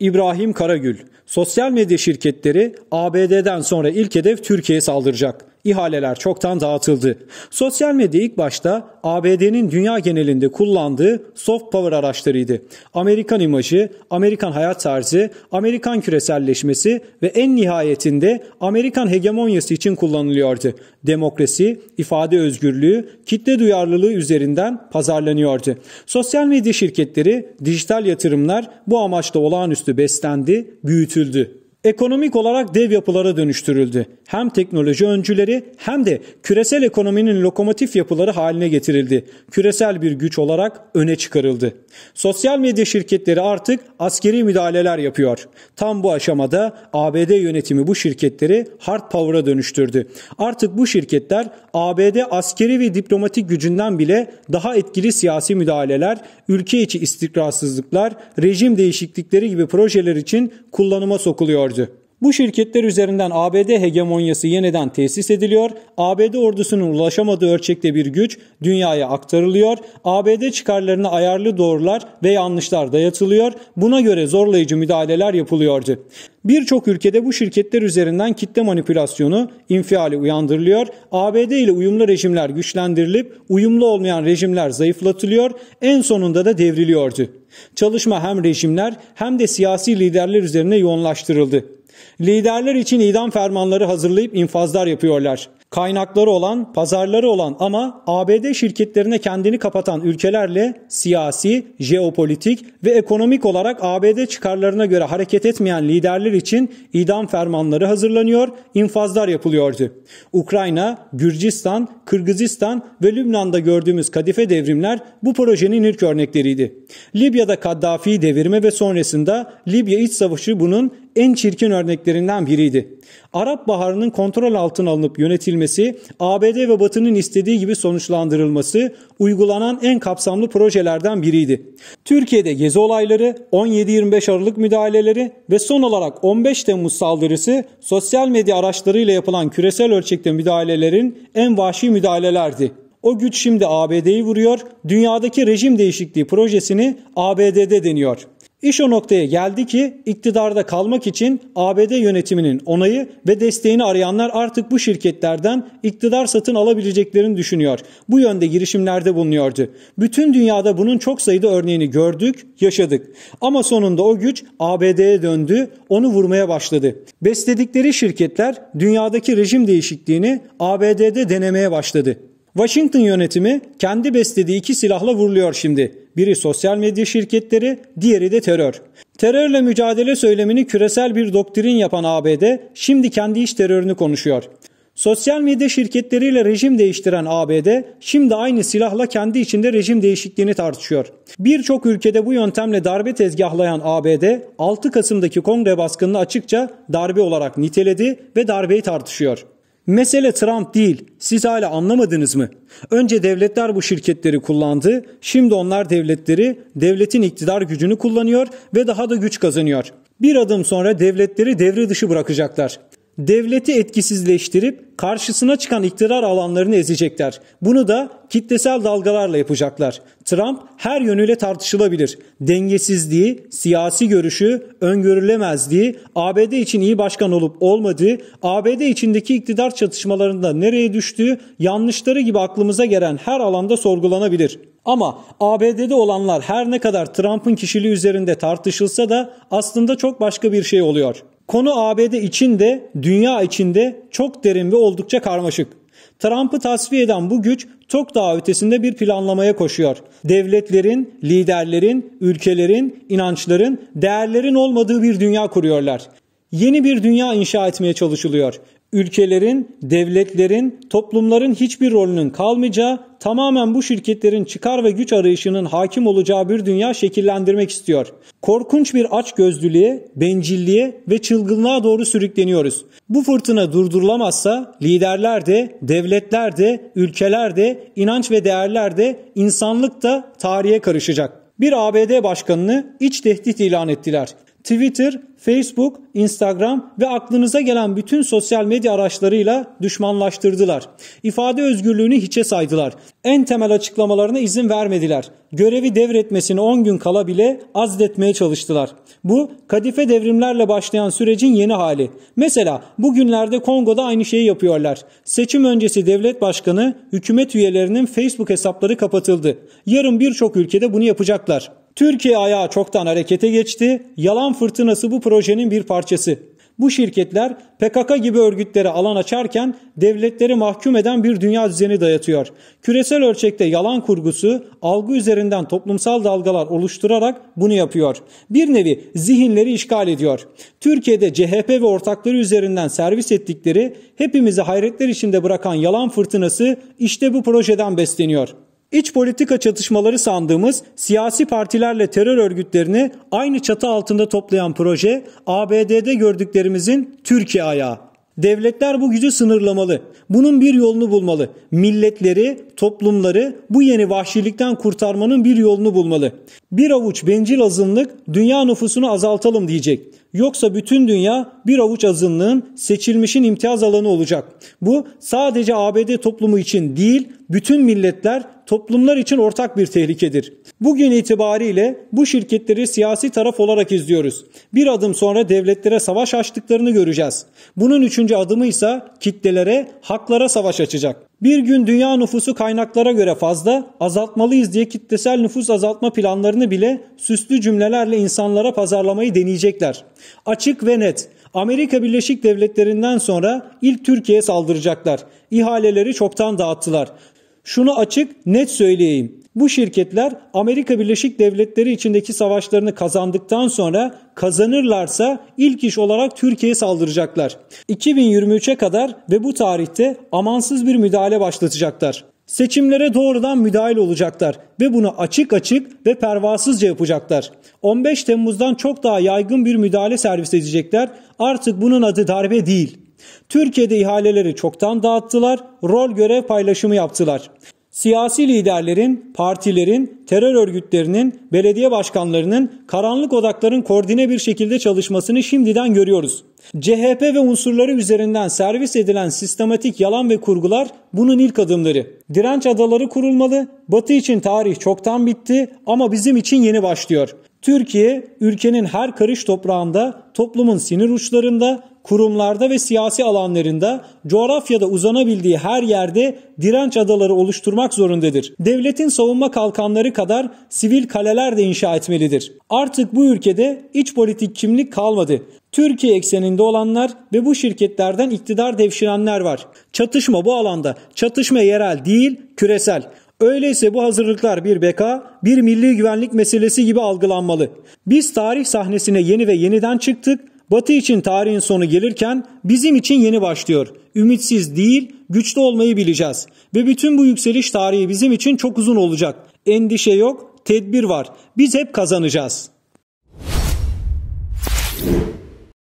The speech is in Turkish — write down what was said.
İbrahim Karagül, sosyal medya şirketleri ABD'den sonra ilk hedef Türkiye'ye saldıracak ihaleler çoktan dağıtıldı. Sosyal medya ilk başta ABD'nin dünya genelinde kullandığı soft power araçlarıydı. Amerikan imajı, Amerikan hayat tarzı, Amerikan küreselleşmesi ve en nihayetinde Amerikan hegemonyası için kullanılıyordu. Demokrasi, ifade özgürlüğü, kitle duyarlılığı üzerinden pazarlanıyordu. Sosyal medya şirketleri, dijital yatırımlar bu amaçla olağanüstü beslendi, büyütüldü. Ekonomik olarak dev yapılara dönüştürüldü. Hem teknoloji öncüleri hem de küresel ekonominin lokomotif yapıları haline getirildi. Küresel bir güç olarak öne çıkarıldı. Sosyal medya şirketleri artık askeri müdahaleler yapıyor. Tam bu aşamada ABD yönetimi bu şirketleri hard power'a dönüştürdü. Artık bu şirketler ABD askeri ve diplomatik gücünden bile daha etkili siyasi müdahaleler, ülke içi istikrarsızlıklar, rejim değişiklikleri gibi projeler için kullanıma sokuluyor gördü. Bu şirketler üzerinden ABD hegemonyası yeniden tesis ediliyor, ABD ordusunun ulaşamadığı ölçekte bir güç dünyaya aktarılıyor, ABD çıkarlarına ayarlı doğrular ve yanlışlar dayatılıyor, buna göre zorlayıcı müdahaleler yapılıyordu. Birçok ülkede bu şirketler üzerinden kitle manipülasyonu, infiali uyandırılıyor, ABD ile uyumlu rejimler güçlendirilip uyumlu olmayan rejimler zayıflatılıyor, en sonunda da devriliyordu. Çalışma hem rejimler hem de siyasi liderler üzerine yoğunlaştırıldı. Liderler için idam fermanları hazırlayıp infazlar yapıyorlar. Kaynakları olan, pazarları olan ama ABD şirketlerine kendini kapatan ülkelerle siyasi, jeopolitik ve ekonomik olarak ABD çıkarlarına göre hareket etmeyen liderler için idam fermanları hazırlanıyor, infazlar yapılıyordu. Ukrayna, Gürcistan, Kırgızistan ve Lübnan'da gördüğümüz kadife devrimler bu projenin ilk örnekleriydi. Libya'da Kaddafi devirme ve sonrasında Libya iç savaşı bunun en çirkin örneklerinden biriydi. Arap Baharı'nın kontrol altına alınıp yönetilmesi, ABD ve Batı'nın istediği gibi sonuçlandırılması uygulanan en kapsamlı projelerden biriydi. Türkiye'de gezi olayları, 17-25 Aralık müdahaleleri ve son olarak 15 Temmuz saldırısı sosyal medya araçlarıyla yapılan küresel ölçekte müdahalelerin en vahşi müdahalelerdi. O güç şimdi ABD'yi vuruyor, dünyadaki rejim değişikliği projesini ABD'de deniyor. İş o noktaya geldi ki iktidarda kalmak için ABD yönetiminin onayı ve desteğini arayanlar artık bu şirketlerden iktidar satın alabileceklerini düşünüyor. Bu yönde girişimlerde bulunuyordu. Bütün dünyada bunun çok sayıda örneğini gördük, yaşadık. Ama sonunda o güç ABD'ye döndü, onu vurmaya başladı. Besledikleri şirketler dünyadaki rejim değişikliğini ABD'de denemeye başladı. Washington yönetimi kendi beslediği iki silahla vuruluyor şimdi. Biri sosyal medya şirketleri, diğeri de terör. Terörle mücadele söylemini küresel bir doktrin yapan ABD şimdi kendi iş terörünü konuşuyor. Sosyal medya şirketleriyle rejim değiştiren ABD şimdi aynı silahla kendi içinde rejim değişikliğini tartışıyor. Birçok ülkede bu yöntemle darbe tezgahlayan ABD 6 Kasım'daki kongre baskınını açıkça darbe olarak niteledi ve darbeyi tartışıyor. Mesele Trump değil. Siz hala anlamadınız mı? Önce devletler bu şirketleri kullandı. Şimdi onlar devletleri, devletin iktidar gücünü kullanıyor ve daha da güç kazanıyor. Bir adım sonra devletleri devre dışı bırakacaklar devleti etkisizleştirip karşısına çıkan iktidar alanlarını ezecekler. Bunu da kitlesel dalgalarla yapacaklar. Trump her yönüyle tartışılabilir. Dengesizliği, siyasi görüşü, öngörülemezliği, ABD için iyi başkan olup olmadığı, ABD içindeki iktidar çatışmalarında nereye düştüğü, yanlışları gibi aklımıza gelen her alanda sorgulanabilir. Ama ABD'de olanlar her ne kadar Trump'ın kişiliği üzerinde tartışılsa da aslında çok başka bir şey oluyor. Konu ABD için de dünya için de çok derin ve oldukça karmaşık. Trump'ı tasfiye eden bu güç çok daha ötesinde bir planlamaya koşuyor. Devletlerin, liderlerin, ülkelerin, inançların, değerlerin olmadığı bir dünya kuruyorlar. Yeni bir dünya inşa etmeye çalışılıyor ülkelerin, devletlerin, toplumların hiçbir rolünün kalmayacağı, tamamen bu şirketlerin çıkar ve güç arayışının hakim olacağı bir dünya şekillendirmek istiyor. Korkunç bir açgözlülüğe, bencilliğe ve çılgınlığa doğru sürükleniyoruz. Bu fırtına durdurulamazsa liderler de, devletler de, ülkeler de, inanç ve değerler de, insanlık da tarihe karışacak. Bir ABD başkanını iç tehdit ilan ettiler. Twitter, Facebook, Instagram ve aklınıza gelen bütün sosyal medya araçlarıyla düşmanlaştırdılar. İfade özgürlüğünü hiçe saydılar. En temel açıklamalarına izin vermediler. Görevi devretmesine 10 gün kala bile azletmeye çalıştılar. Bu kadife devrimlerle başlayan sürecin yeni hali. Mesela bugünlerde Kongo'da aynı şeyi yapıyorlar. Seçim öncesi devlet başkanı hükümet üyelerinin Facebook hesapları kapatıldı. Yarın birçok ülkede bunu yapacaklar. Türkiye ayağı çoktan harekete geçti. Yalan fırtınası bu projenin bir parçası. Bu şirketler PKK gibi örgütlere alan açarken devletleri mahkum eden bir dünya düzeni dayatıyor. Küresel ölçekte yalan kurgusu algı üzerinden toplumsal dalgalar oluşturarak bunu yapıyor. Bir nevi zihinleri işgal ediyor. Türkiye'de CHP ve ortakları üzerinden servis ettikleri hepimizi hayretler içinde bırakan yalan fırtınası işte bu projeden besleniyor. İç politika çatışmaları sandığımız siyasi partilerle terör örgütlerini aynı çatı altında toplayan proje ABD'de gördüklerimizin Türkiye ayağı. Devletler bu gücü sınırlamalı. Bunun bir yolunu bulmalı. Milletleri, toplumları bu yeni vahşilikten kurtarmanın bir yolunu bulmalı. Bir avuç bencil azınlık dünya nüfusunu azaltalım diyecek. Yoksa bütün dünya bir avuç azınlığın seçilmişin imtiyaz alanı olacak. Bu sadece ABD toplumu için değil, bütün milletler toplumlar için ortak bir tehlikedir. Bugün itibariyle bu şirketleri siyasi taraf olarak izliyoruz. Bir adım sonra devletlere savaş açtıklarını göreceğiz. Bunun üçüncü adımı ise kitlelere, haklara savaş açacak. Bir gün dünya nüfusu kaynaklara göre fazla, azaltmalıyız diye kitlesel nüfus azaltma planlarını bile süslü cümlelerle insanlara pazarlamayı deneyecekler. Açık ve net, Amerika Birleşik Devletleri'nden sonra ilk Türkiye'ye saldıracaklar. İhaleleri çoktan dağıttılar. Şunu açık net söyleyeyim. Bu şirketler Amerika Birleşik Devletleri içindeki savaşlarını kazandıktan sonra kazanırlarsa ilk iş olarak Türkiye'ye saldıracaklar. 2023'e kadar ve bu tarihte amansız bir müdahale başlatacaklar. Seçimlere doğrudan müdahil olacaklar ve bunu açık açık ve pervasızca yapacaklar. 15 Temmuz'dan çok daha yaygın bir müdahale servis edecekler. Artık bunun adı darbe değil. Türkiye'de ihaleleri çoktan dağıttılar, rol görev paylaşımı yaptılar. Siyasi liderlerin, partilerin, terör örgütlerinin, belediye başkanlarının karanlık odakların koordine bir şekilde çalışmasını şimdiden görüyoruz. CHP ve unsurları üzerinden servis edilen sistematik yalan ve kurgular bunun ilk adımları. Direnç adaları kurulmalı, Batı için tarih çoktan bitti ama bizim için yeni başlıyor. Türkiye, ülkenin her karış toprağında, toplumun sinir uçlarında, kurumlarda ve siyasi alanlarında coğrafyada uzanabildiği her yerde direnç adaları oluşturmak zorundadır. Devletin savunma kalkanları kadar sivil kaleler de inşa etmelidir. Artık bu ülkede iç politik kimlik kalmadı. Türkiye ekseninde olanlar ve bu şirketlerden iktidar devşirenler var. Çatışma bu alanda. Çatışma yerel değil, küresel. Öyleyse bu hazırlıklar bir beka, bir milli güvenlik meselesi gibi algılanmalı. Biz tarih sahnesine yeni ve yeniden çıktık Batı için tarihin sonu gelirken bizim için yeni başlıyor. Ümitsiz değil, güçlü olmayı bileceğiz. Ve bütün bu yükseliş tarihi bizim için çok uzun olacak. Endişe yok, tedbir var. Biz hep kazanacağız.''